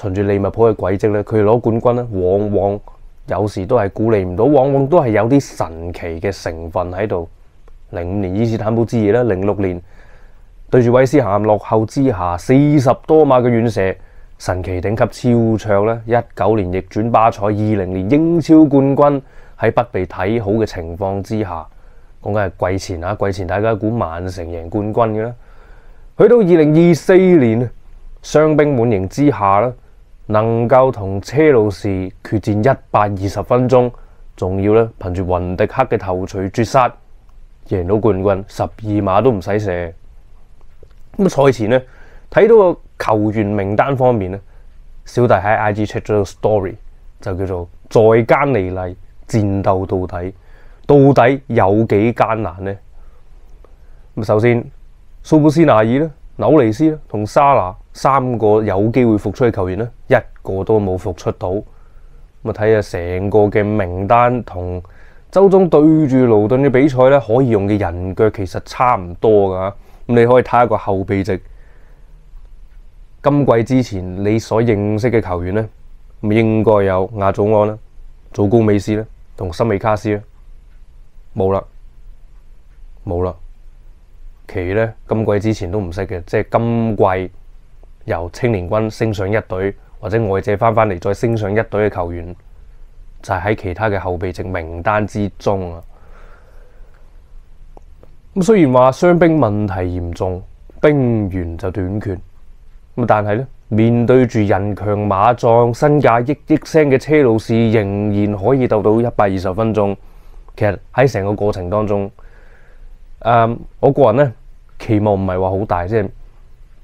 循住利物浦嘅轨迹咧，佢攞冠军咧，往往有时都系鼓励唔到，往往都系有啲神奇嘅成分喺度。零五年伊斯坦堡之夜零六年对住威斯咸落后之下四十多码嘅远射，神奇顶级超卓咧。一九年逆转巴塞，二零年英超冠军喺不被睇好嘅情况之下，讲紧系季前啊，季前大家估曼城赢冠军嘅啦。去到二零二四年伤兵满营之下咧。能够同车路士决战一百二十分钟，仲要咧凭住云迪克嘅头槌绝杀，赢到冠军，十二码都唔使射。咁赛前咧睇到个球员名单方面咧，小弟喺 I G 出咗个 story，就叫做在艰利例战斗到底，到底有几艰难呢？咁首先苏布斯纳尔咧、纽尼斯咧同沙拿。三個有機會復出嘅球員咧，一個都冇復出到。咁啊，睇下成個嘅名單同周中對住勞頓嘅比賽咧，可以用嘅人腳其實差唔多噶。咁你可以睇下個後備席，今季之前你所認識嘅球員咧，應該有亞祖安啦、祖高美斯啦同森美卡斯啦，冇啦，冇啦。其咧今季之前都唔識嘅，即係今季。由青年军升上一队，或者外借翻翻嚟再升上一队嘅球员，就喺其他嘅后备席名单之中啊。咁虽然话伤兵问题严重，兵员就短缺，咁但系咧面对住人强马壮、身价亿亿声嘅车路士，仍然可以斗到一百二十分钟。其实喺成个过程当中，诶，我个人咧期望唔系话好大啫。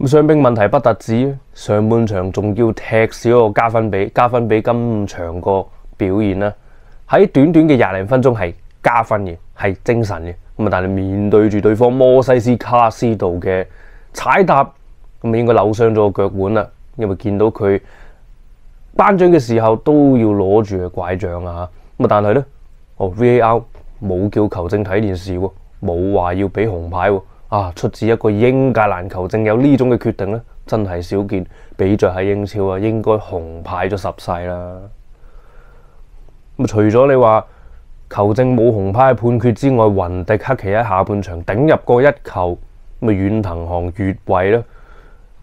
咁傷兵問題不特止，上半場仲要踢少個加分比，加分比今場個表現咧，喺短短嘅廿零分鐘係加分嘅，係精神嘅。咁啊，但係面對住對方摩西斯卡斯度嘅踩踏，咁應該扭傷咗個腳腕啦。因為見到佢頒獎嘅時候都要攞住個拐杖啊咁啊，但係咧哦 VAR 冇叫球證睇電視喎，冇話要俾紅牌喎。啊！出自一個英格蘭球證有呢種嘅決定咧，真係少見。比賽喺英超啊，應該紅牌咗十世啦。咁除咗你話球證冇紅牌判決之外，雲迪克奇喺下半場頂入過一球，咁啊遠藤航越位咧。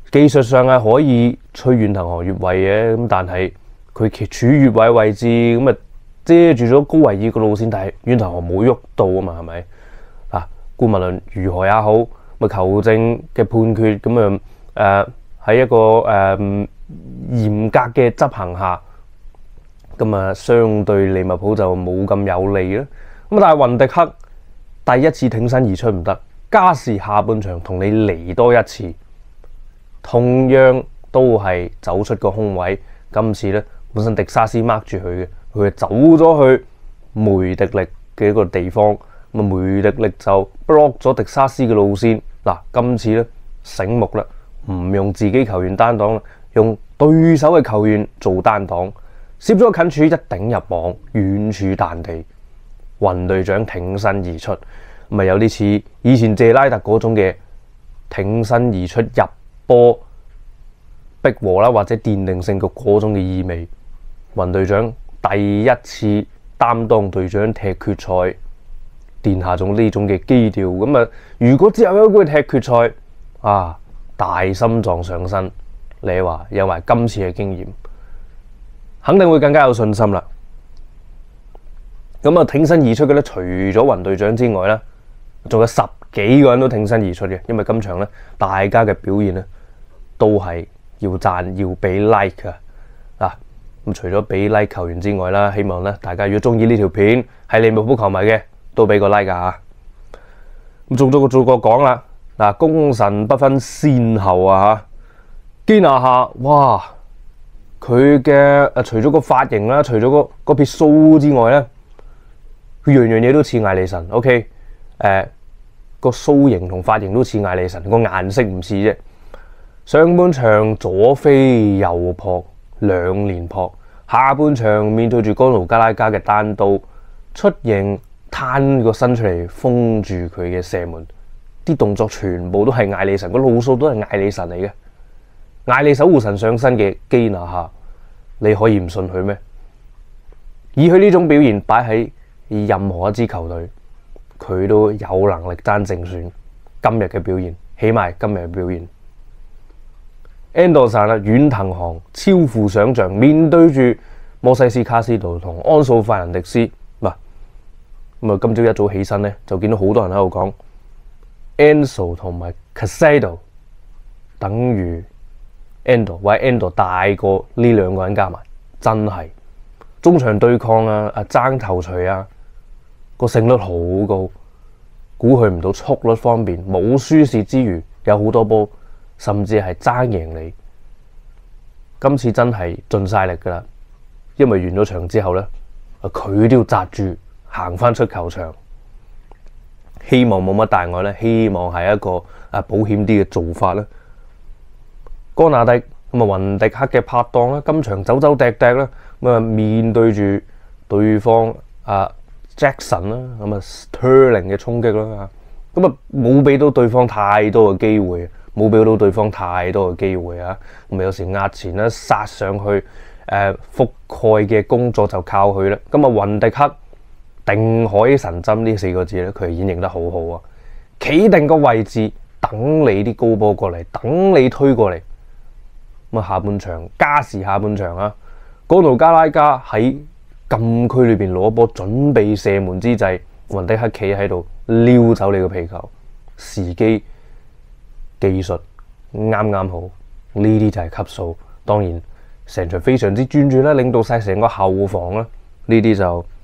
技術上係可以吹遠藤航越位嘅，咁但係佢處越位位置，咁啊遮住咗高維爾個路線，但係遠藤航冇喐到啊嘛，係咪？顾問论如何也好，咪求证嘅判决咁樣诶，喺一个诶严格嘅执行下，咁啊相对利物浦就冇咁有利啦。咁但係云迪克第一次挺身而出唔得，加时下半场同你离多一次，同样都係走出个空位。今次咧，本身迪沙斯掹住佢嘅，佢走咗去梅迪力嘅一个地方。梅力力就 block 咗迪沙斯嘅路线嗱，今次咧醒目啦，唔用自己球员单挡啦，用对手嘅球员做单挡，接咗个近处一顶入网，远处弹地，云队长挺身而出，咪有啲似以前谢拉特嗰种嘅挺身而出入波逼和啦，或者奠定胜局嗰种嘅意味。云队长第一次担当队长踢决赛。殿下，種呢種嘅基調咁啊。如果之後有機會踢決賽啊，大心臟上身，你話有埋今次嘅經驗，肯定會更加有信心啦。咁啊，挺身而出嘅咧，除咗雲隊長之外咧，仲有十幾個人都挺身而出嘅，因為今場咧，大家嘅表現咧都係要讚要俾 like 啊。咁除咗俾 like 球員之外啦，希望咧大家如果中意呢條片，係你物浦球迷嘅。都俾個 like 㗎嚇，咁做咗個做个講啦嗱，功臣不分先後啊嚇。基拿下哇，佢嘅除咗個髮型啦，除咗個個撇须之外咧，佢樣樣嘢都似艾利神。O.K. 誒個须型同髮型都似艾利神，個顏色唔似啫。上半場左飛右撲兩連撲，下半場面對住哥奴加拉加嘅單刀出型。攤個身出嚟封住佢嘅射門，啲動作全部都係艾利神，個路數都係艾利神嚟嘅。艾利守護神上身嘅基拿下，你可以唔信佢咩？以佢呢種表現擺喺任何一支球隊，佢都有能力爭正選。今日嘅表現，起碼係今日嘅表現。End e 到曬啦，遠藤航超乎想象，面對住摩西斯卡斯道同安素法林迪斯。咁啊！今朝一早起身咧，就見到好多人喺度講，Enzo 同埋 Casado 等於 Endo 或者 Endo 大過呢兩個人加埋，真係中場對抗啊！啊，爭頭槌啊，個勝率好高，估佢唔到速率方面冇輸蝕之餘，有好多波，甚至係爭贏你。今次真係盡晒力㗎啦，因為完咗場之後咧，佢都要扎住。行翻出球場，希望冇乜大礙咧。希望係一個啊保險啲嘅做法咧。戈納迪咁啊，雲迪克嘅拍檔咧，今場走走趯趯咧咁啊，面對住對方啊 Jackson 啦，咁啊 Sterling 嘅衝擊啦嚇，咁啊冇俾到對方太多嘅機會，冇俾到對方太多嘅機會啊。咁啊，有時壓前咧殺上去，誒覆蓋嘅工作就靠佢啦。咁啊，雲迪克。定海神針呢四個字咧，佢演繹得好好啊！企定個位置，等你啲高波過嚟，等你推過嚟。咁啊，下半場加時下半場啊，哥奴加拉加喺禁區裏边攞波準備射門之際，雲迪克企喺度撩走你個皮球，時機、技術啱啱好，呢啲就係級數。當然，成場非常之专注啦，领导晒成個後防啦。呢啲就～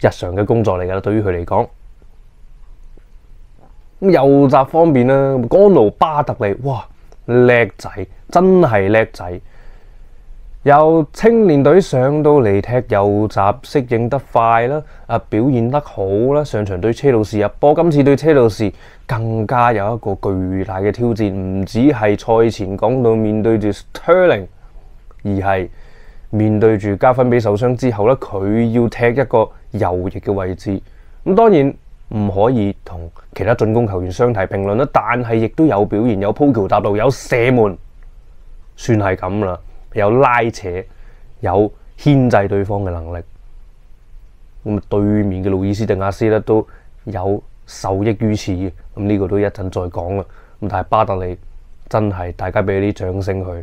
日常嘅工作嚟噶啦，对于佢嚟讲，咁右闸方面咧，干奴巴特利哇叻仔，真係叻仔，由青年队上到嚟踢右闸，适应得快啦，啊表现得好啦，上场对车路士入波，今次对车路士更加有一个巨大嘅挑战，唔止系赛前讲到面对住 t u r l i n g 而系。面對住加芬比受傷之後咧，佢要踢一個右翼嘅位置，咁當然唔可以同其他進攻球員相提評論啦。但係亦都有表現，有鋪橋搭路，有射門，算係咁啦。有拉扯，有牽制對方嘅能力。咁對面嘅路易斯迪亞斯咧都有受益於此。咁呢個都一陣再講啦。咁但係巴特利真係，大家俾啲掌聲佢。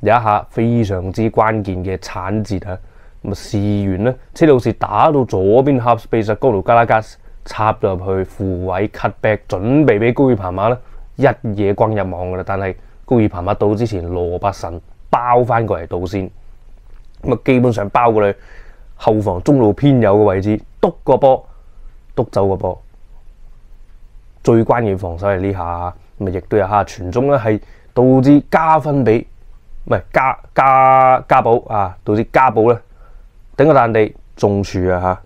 有一下非常之關鍵嘅產字啊！咁啊試完咧，車路士打到左邊俠，被實高盧加拉格插入去副位 cut back，準備俾高爾彭馬咧一夜轟入網噶啦！但係高爾彭馬到之前羅伯神包翻過嚟到先，咁啊基本上包過佢後防中路偏右嘅位置，篤個波篤走個波，最關鍵防守係呢下，咁啊亦都有下傳中咧，係導致加分比。唔係家家家寶啊！到時家保咧，頂個爛地中樹啊嚇！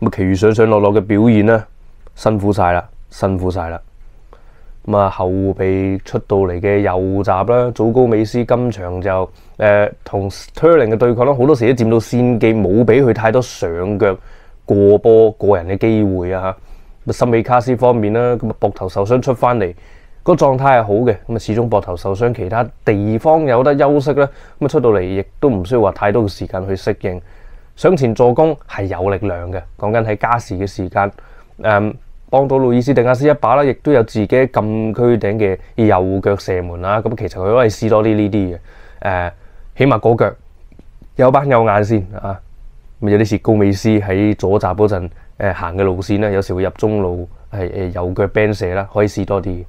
咁啊，其餘上上落落嘅表現咧，辛苦晒啦，辛苦晒啦！咁啊，後備出到嚟嘅右閘啦，祖高美斯今場就誒同 Sturling 嘅對抗啦，好多時都佔到先機，冇俾佢太多上腳過波過人嘅機會啊嚇！咁啊，森美卡斯方面啦，咁啊膊頭受傷出翻嚟。個狀態係好嘅，咁啊，始終膊頭受傷，其他地方有得休息咧。咁啊，出到嚟亦都唔需要話太多嘅時間去適應上前助攻係有力量嘅。講緊喺加時嘅時間，誒幫到路易斯迪亞斯一把啦，亦都有自己禁區頂嘅右腳射門啦。咁其實佢可以試多啲呢啲嘅誒，起碼嗰腳有板有眼先啊。有啲似高美斯喺左閘嗰陣行嘅路線咧，有時會入中路係誒右腳 band 射啦，可以試多啲。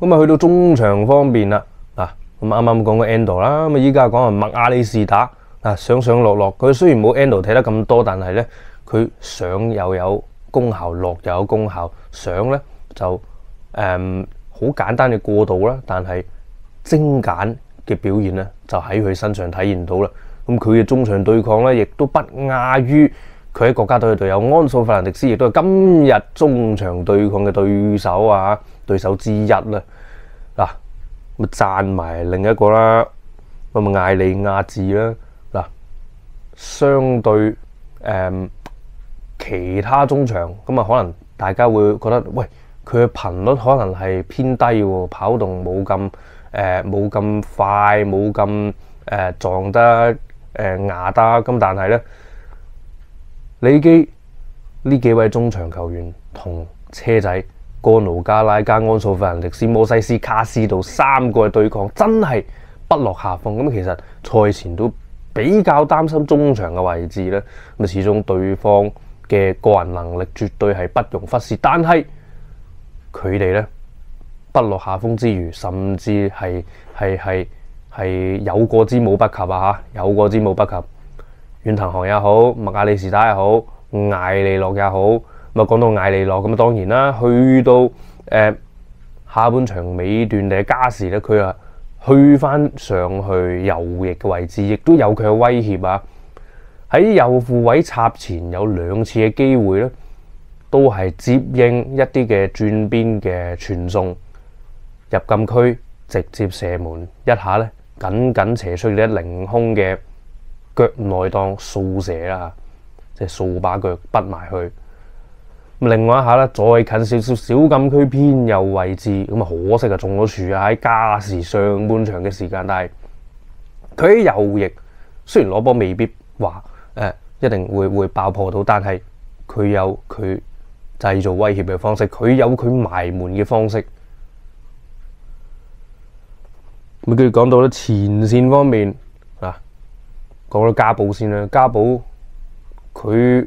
咁啊，去到中場方面啦，啊，咁啱啱講過 Endo 啦，咁啊依家講阿麥亞里斯打，啊，上上落落，佢雖然冇 Endo 睇得咁多，但係咧，佢上又有功效，落又有功效，上咧就誒好簡單嘅過渡啦，但係精簡嘅表現咧就喺佢身上體現到啦。咁佢嘅中場對抗咧，亦都不亞於佢喺國家隊嘅度有安素法蘭迪斯，亦都係今日中場對抗嘅對手啊！對手之一啦，嗱，咪贊埋另一個啦，咪咪艾利亞治啦，嗱，相對誒其他中場，咁啊可能大家會覺得，喂，佢嘅頻率可能係偏低喎，跑動冇咁誒冇咁快，冇咁誒撞得誒牙得，咁但係咧，李基呢幾位中場球員同車仔。哥奴加拉加安素人迪斯摩西斯、卡斯度三嘅对抗，真系不落下风。咁其实赛前都比较担心中场嘅位置咧。咁啊，始终对方嘅个人能力绝对系不容忽视。但系佢哋咧不落下风之余，甚至系系系系有过之冇不及啊！吓有过之冇不及，远藤航也好，麦亚里士打也好，艾利诺也好。咁啊，講到艾利諾咁啊，當然啦，去到誒下半場尾段嘅加時咧，佢啊去翻上去右翼嘅位置，亦都有佢嘅威脅啊！喺右副位插前有兩次嘅機會咧，都係接應一啲嘅轉邊嘅傳送入禁區，直接射門一下咧，緊緊斜出嘅一凌空嘅腳內當掃射啦，即係掃把腳筆埋去。咁另外一下咧，再近少少小禁区偏右位置，咁啊可惜啊中咗树啊喺加时上半场嘅时间，但系佢喺右翼虽然攞波未必话诶一定会会爆破到，但系佢有佢制造威胁嘅方式，佢有佢埋门嘅方式。咁跟住讲到咧前线方面啊，讲到加布先啦，加布佢。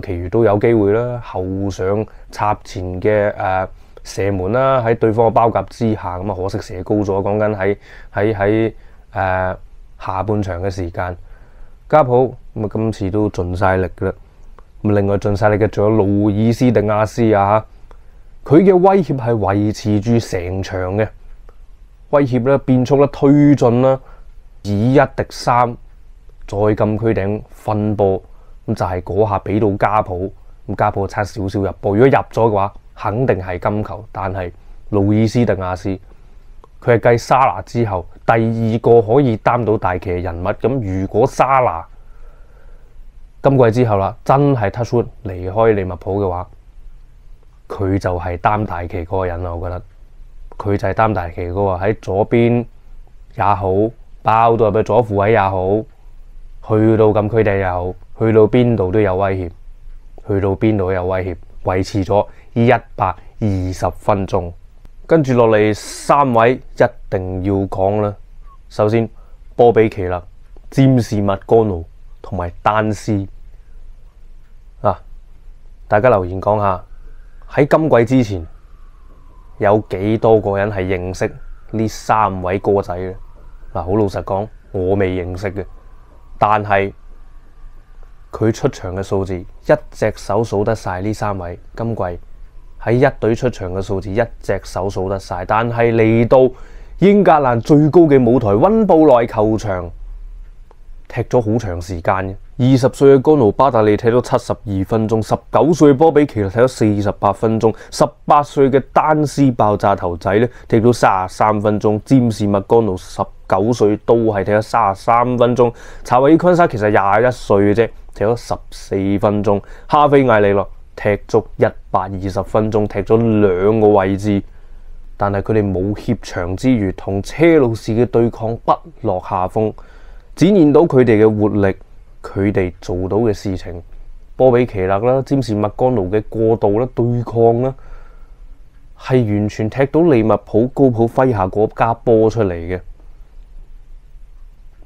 其余都有机会啦，后上插前嘅诶射门啦，喺对方嘅包夹之下，咁啊可惜射高咗。讲紧喺喺喺诶下半场嘅时间，加普咁啊今次都尽晒力噶啦。咁另外尽晒力嘅仲有路易斯迪亚斯啊，佢嘅威胁系维持住成场嘅威胁啦，变速啦，推进啦，以一敌三，再禁区顶分波。咁就係嗰下俾到家谱，咁家谱差少少入波。如果入咗嘅话，肯定系金球。但系路易斯定亚斯，佢系繼沙拿之后第二个可以担到大旗嘅人物。咁如果沙拿今季之后啦，真系 t o u 离开利物浦嘅话，佢就系担大旗嗰个人啦。我觉得佢就系担大旗嗰個喺左边也好，包到入去左副位也好。去到咁，區地又好，去到邊度都有威脅，去到邊度有威脅，維持咗一百二十分鐘。跟住落嚟三位一定要講啦。首先，波比奇啦，詹士麥干奴同埋丹斯嗱，大家留言講下喺今季之前有幾多個人係認識呢三位哥仔嘅嗱？好老實講，我未認識嘅。但系佢出場嘅數字，一隻手數得晒呢三位。今季喺一隊出場嘅數字，一隻手數得晒。但係嚟到英格蘭最高嘅舞台温布萊球場，踢咗好長時間二十歲嘅哥奴巴达利踢咗七十二分鐘，十九歲嘅波比奇踢咗四十八分鐘，十八歲嘅丹斯爆炸頭仔咧踢到三十三分鐘，詹士麦戈奴十。九岁都係踢咗三十三分钟，查韦昆沙其实廿一岁嘅啫，踢咗十四分钟。哈菲艾利洛踢足一百二十分钟，踢咗两个位置，但係佢哋冇怯场之余，同车路士嘅对抗不落下风，展现到佢哋嘅活力。佢哋做到嘅事情，波比奇勒啦，詹士麦干奴嘅过渡啦，对抗啦，係完全踢到利物浦高普麾下嗰家波出嚟嘅。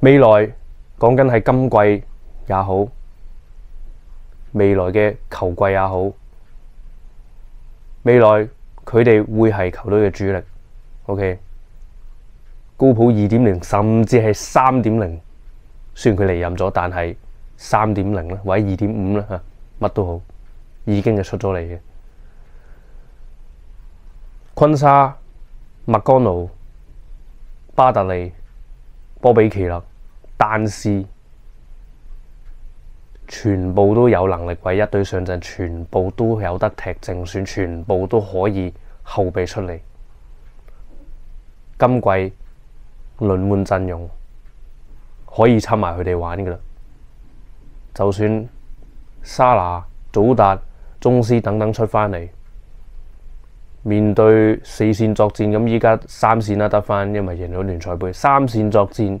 未來講緊係今季也好，未來嘅球季也好，未來佢哋會係球隊嘅主力。O.K. 高普二點零，甚至係三點零。雖然佢離任咗，但係三點零啦，或者二點五啦，吓，乜都好，已經系出咗嚟嘅。昆沙、麥当奴、巴特利、波比奇啦。但是全部都有能力为一队上阵，全部都有得踢正选，全部都可以后备出嚟。今季轮换阵容可以参埋佢哋玩噶啦。就算沙拿、祖达、宗师等等出翻嚟，面对四线作战咁，依家三线啦得翻，因为赢咗联赛杯，三线作战。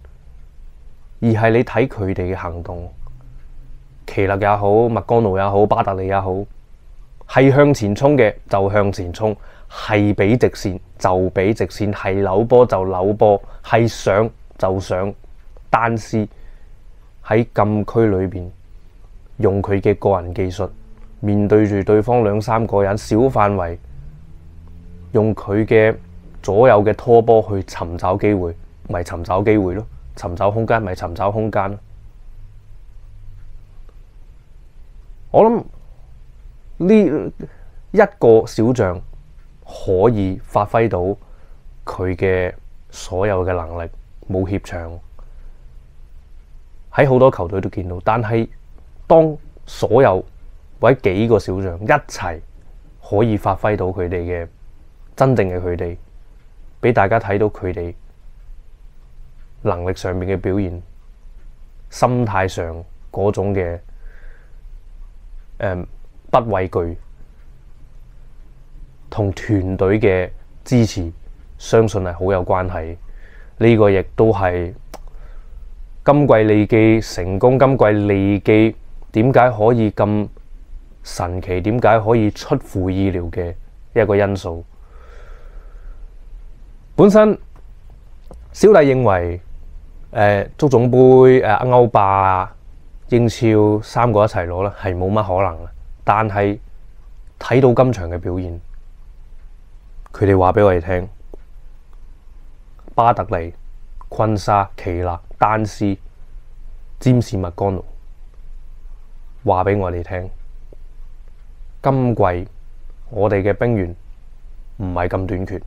而係你睇佢哋嘅行動，奇勒也好，麥當勞也好，巴達利也好，係向前衝嘅就向前衝，係俾直線就俾直線，係扭波就扭波，係上就上，但是喺禁區裏邊用佢嘅個人技術面對住對方兩三個人小範圍，用佢嘅左右嘅拖波去尋找機會，咪尋找機會咯。尋找空間咪尋找空間我諗呢一個小將可以發揮到佢嘅所有嘅能力，冇協场，喺好多球隊都見到，但係當所有或者幾個小將一齊可以發揮到佢哋嘅真正嘅佢哋，俾大家睇到佢哋。能力上面嘅表现，心态上嗰种嘅不畏惧，同团队嘅支持，相信係好有关系。呢个亦都係今季利记成功，今季利记點解可以咁神奇？點解可以出乎意料嘅一个因素？本身小丽认为。誒足總杯、誒歐霸、英超三個一齊攞咧，係冇乜可能。但係睇到今場嘅表現，佢哋話俾我哋聽：巴特利、昆沙、奇勒、丹斯、詹士麥乾奴，話俾我哋聽，今季我哋嘅兵員唔係咁短缺，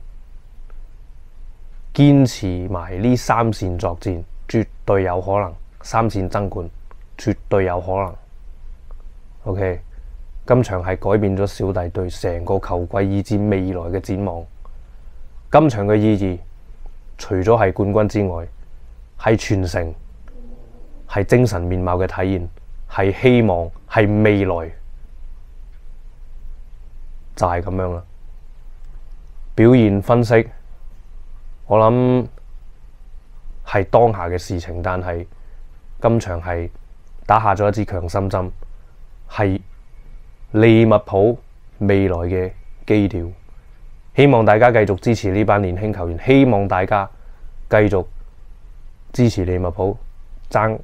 堅持埋呢三線作戰。绝对有可能三线争冠，绝对有可能。O K，今场系改变咗小弟对成个球季以至未来嘅展望。今场嘅意义，除咗系冠军之外，系传承，系精神面貌嘅体现，系希望，系未来，就系咁样啦。表现分析，我谂。係当下嘅事情，但係今场係打下咗一支强心针，係利物浦未来嘅基调。希望大家继续支持呢班年轻球员，希望大家继续支持利物浦争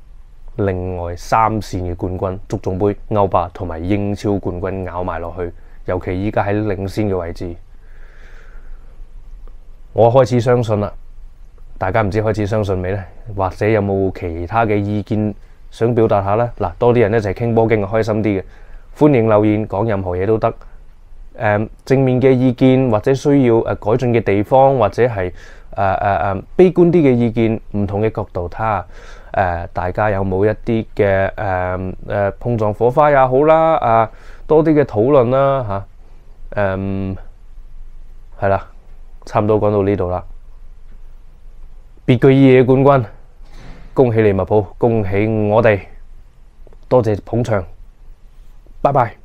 另外三线嘅冠军，足总杯、欧霸同埋英超冠军咬埋落去。尤其依家喺领先嘅位置，我开始相信啦。大家唔知開始相信未呢？或者有冇其他嘅意見想表達下呢？嗱，多啲人一齊傾波經，開心啲嘅。歡迎留言講任何嘢都得。誒，正面嘅意見或者需要誒改進嘅地方，或者係誒誒誒悲觀啲嘅意見，唔同嘅角度，睇下誒，大家有冇一啲嘅誒誒碰撞火花也好啦。啊，多啲嘅討論啦嚇。誒，係啦，差唔多講到呢度啦。别具意义嘅冠军，恭喜利物浦，恭喜我哋，多谢捧场，拜拜。